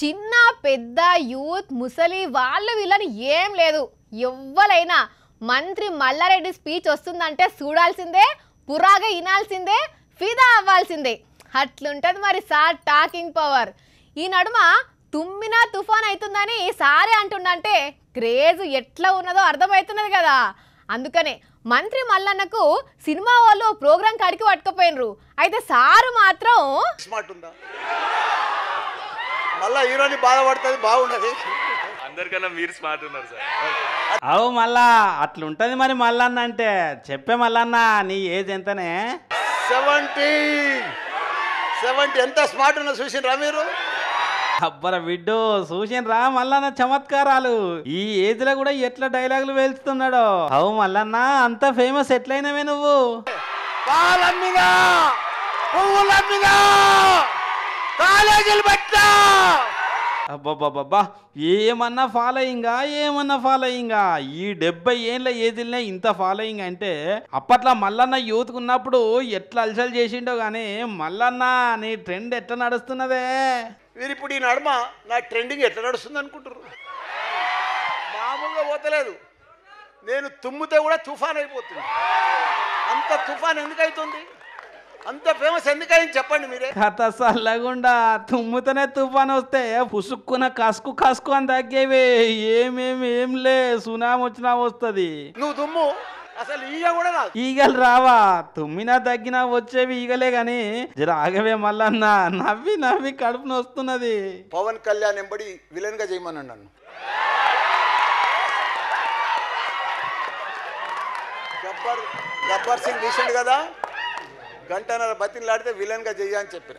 చిన్న పెద్ద యూత్ ముసలి వాళ్ళు వీళ్ళని ఏం లేదు ఎవ్వలైనా మంత్రి మల్లారెడ్డి స్పీచ్ వస్తుందంటే చూడాల్సిందే పురాగా వినాల్సిందే ఫిదా అవ్వాల్సిందే అట్లుంటుంది మరి సార్ టాకింగ్ పవర్ ఈ నడుమ తుమ్మిన తుఫాన్ అవుతుందని సారే అంటుండంటే క్రేజ్ ఎట్లా ఉన్నదో అర్థమవుతున్నది కదా అందుకనే మంత్రి మల్లన్నకు సినిమా వాళ్ళు ప్రోగ్రాం కాడికి పట్టుకుపోయినరు అయితే సారు మాత్రం మళ్ళా హీరోని బాధపడుతుంది బాగుండదు అందరికన్నా మీరు స్మార్ట్ ఉన్నారు సార్ అవు మళ్ళా అట్లుంటది మరి మల్లన్న అంటే చెప్పే మల్లన్న నీ ఏజ్ ఎంతనే సెవెంటీ సెవెంటీ ఎంత స్మార్ట్ ఉన్నా రా మీరు అబ్బర బిడ్డు రా మల్లన్న చమత్కారాలు ఈ ఏజ్ లో కూడా ఎట్లా డైలాగులు వేల్చుతున్నాడు అవు మల్లన్న అంత ఫేమస్ ఎట్లయినవే నువ్వు కాలమ్మిగా పువ్వులమ్మిగా కాలేజీలు పెట్టా అబ్బాబ్బాబ్బా ఏమన్నా ఫాలోయింగా ఏమన్నా ఫాలోయింగా ఈ డెబ్బై ఏళ్ళ ఏదిలనే ఇంత ఫాలోయింగ్ అంటే అప్పట్లో మల్లన్న యూత్ ఉన్నప్పుడు ఎట్లా అలసలు చేసిండో కానీ మల్లన్న నీ ట్రెండ్ ఎట్లా నడుస్తున్నదే మీరు ఇప్పుడు ఈ నడమ నా ట్రెండింగ్ ఎట్లా నడుస్తుంది అనుకుంటారు మామూలుగా పోతలేదు నేను తుమ్మితే కూడా తుఫాన్ అయిపోతుంది అంత తుఫాన్ ఎందుకు అవుతుంది అంత ఫేమస్ ఎందుకని చెప్పండి మీరే కథ చల్లగుండా తుమ్ముతనే తుఫాన్ వస్తే పుసుక్కున కసుకు కసుకు అని తగ్గేవి ఏమేమి ఏం లే సునామి వచ్చినా వస్తుంది నువ్వు తుమ్ము అసలు ఈగ కూడా రాదు ఈగలు రావా తుమ్మినా తగ్గినా వచ్చేవి ఈగలే గాని రాగవే ఆగవే నవ్వి నవ్వి కడుపు నొస్తున్నది పవన్ కళ్యాణ్ ఎంబడి విలన్ గా చేయమని నన్ను గబ్బర్ గబ్బర్ సింగ్ రీసెంట్ కదా గంటన్నర బతిని లాడితే విలన్గా అని చెప్పిన